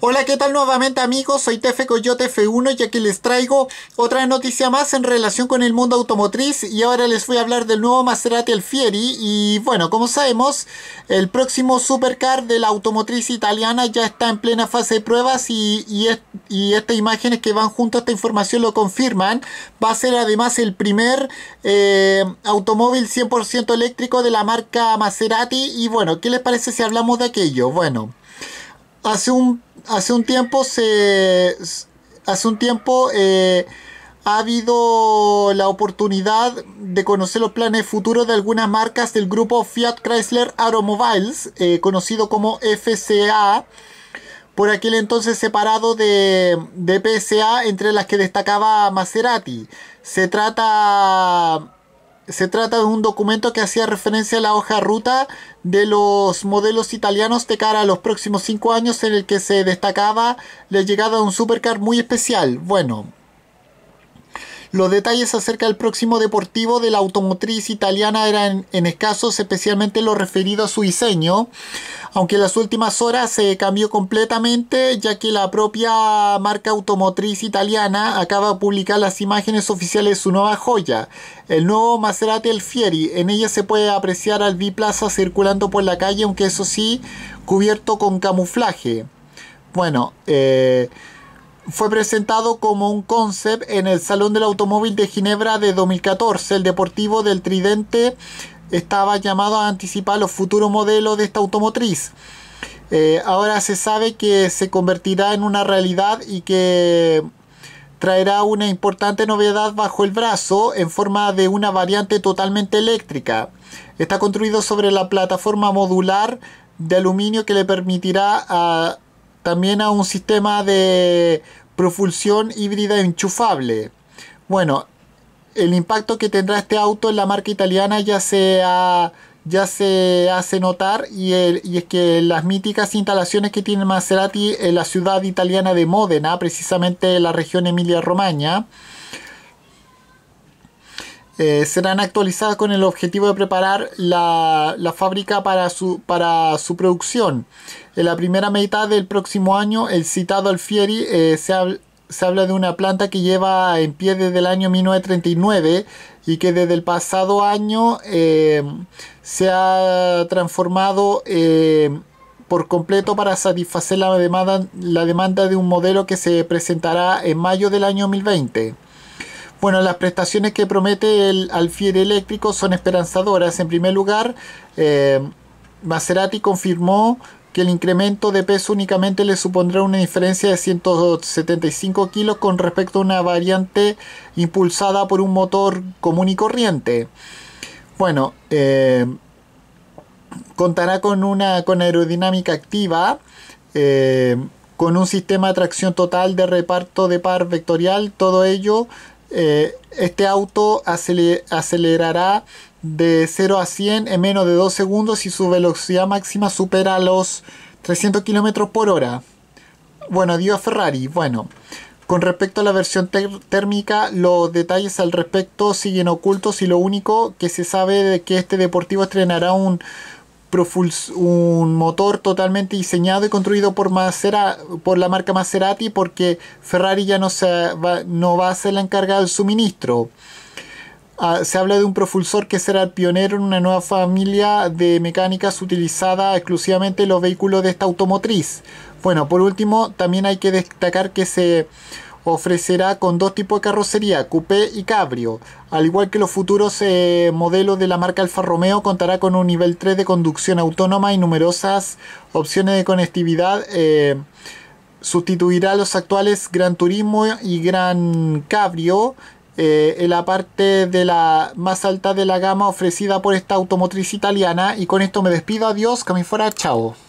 Hola, ¿qué tal nuevamente amigos? Soy Tefe Coyote F1 y aquí les traigo otra noticia más en relación con el mundo automotriz y ahora les voy a hablar del nuevo Maserati Alfieri y bueno, como sabemos, el próximo supercar de la automotriz italiana ya está en plena fase de pruebas y, y, estas imágenes que van junto a esta información lo confirman. Va a ser además el primer eh, automóvil 100% eléctrico de la marca Maserati y bueno, ¿qué les parece si hablamos de aquello? Bueno hace un, hace un tiempo se... Hace un tiempo eh, ha habido la oportunidad de conocer los planes futuros de algunas marcas del grupo Fiat Chrysler Automobiles, eh, conocido como FCA, por aquel entonces separado de, de PSA, entre las que destacaba Maserati. Se trata se trata de un documento que hacía referencia a la hoja ruta de los modelos italianos de cara a los próximos cinco años en el que se destacaba la llegada de un supercar muy especial. Bueno, los detalles acerca del próximo deportivo de la automotriz italiana eran en escasos, especialmente lo referido a su diseño, aunque en las últimas horas se cambió completamente, ya que la propia marca automotriz italiana acaba de publicar las imágenes oficiales de su nueva joya, el nuevo Maserati Alfieri. En ella se puede apreciar al Biplaza circulando por la calle, aunque eso sí, cubierto con camuflaje. Bueno, eh, fue presentado como un concept en el Salón del Automóvil de Ginebra de 2014. El deportivo del Tridente estaba llamado a anticipar los futuros modelos de esta automotriz. Eh, ahora se sabe que se convertirá en una realidad y que traerá una importante novedad bajo el brazo en forma de una variante totalmente eléctrica. Está construido sobre la plataforma modular de aluminio que le permitirá a también a un sistema de propulsión híbrida enchufable. Bueno, el impacto que tendrá este auto en la marca italiana ya se, ya se hace notar y, es que las míticas instalaciones que tiene Maserati en la ciudad italiana de Módena, precisamente en la región Emilia-Romagna, eh, serán actualizadas con el objetivo de preparar la, fábrica para su, producción. En la primera mitad del próximo año, el citado Alfieri eh, se, habla de una planta que lleva en pie desde el año 1939 y que desde el pasado año eh, se ha transformado por completo para satisfacer la demanda, la demanda de un modelo que se presentará en mayo del año 2020. Bueno, las prestaciones que promete el alfiler eléctrico son esperanzadoras. En primer lugar, eh, Maserati confirmó que el incremento de peso únicamente le supondrá una diferencia de 175 kilos con respecto a una variante impulsada por un motor común y corriente. Bueno, eh, contará con una con aerodinámica activa, eh, con un sistema de tracción total de reparto de par vectorial, todo ello eh, este auto acelerará de 0 a 100 en menos de 2 segundos y su velocidad máxima supera los 300 km por hora. Bueno, adiós Ferrari. Bueno, con respecto a la versión térmica, los detalles al respecto siguen ocultos y lo único que se sabe es que este deportivo estrenará un un motor totalmente diseñado y construido por, la marca Maserati porque Ferrari ya no, se va, no va a ser la encargada del suministro. Ah, se habla de un propulsor que será el pionero en una nueva familia de mecánicas utilizada exclusivamente en los vehículos de esta automotriz. Bueno, por último, también hay que destacar que se ofrecerá con dos tipos de carrocería, coupé y cabrio. Al igual que los futuros eh, modelos de la marca Alfa Romeo, contará con un nivel 3 de conducción autónoma y numerosas opciones de conectividad. Eh, sustituirá los actuales Gran Turismo y Gran Cabrio eh, en la parte de la más alta de la gama ofrecida por esta automotriz italiana. Y con esto me despido. Adiós, que Chao.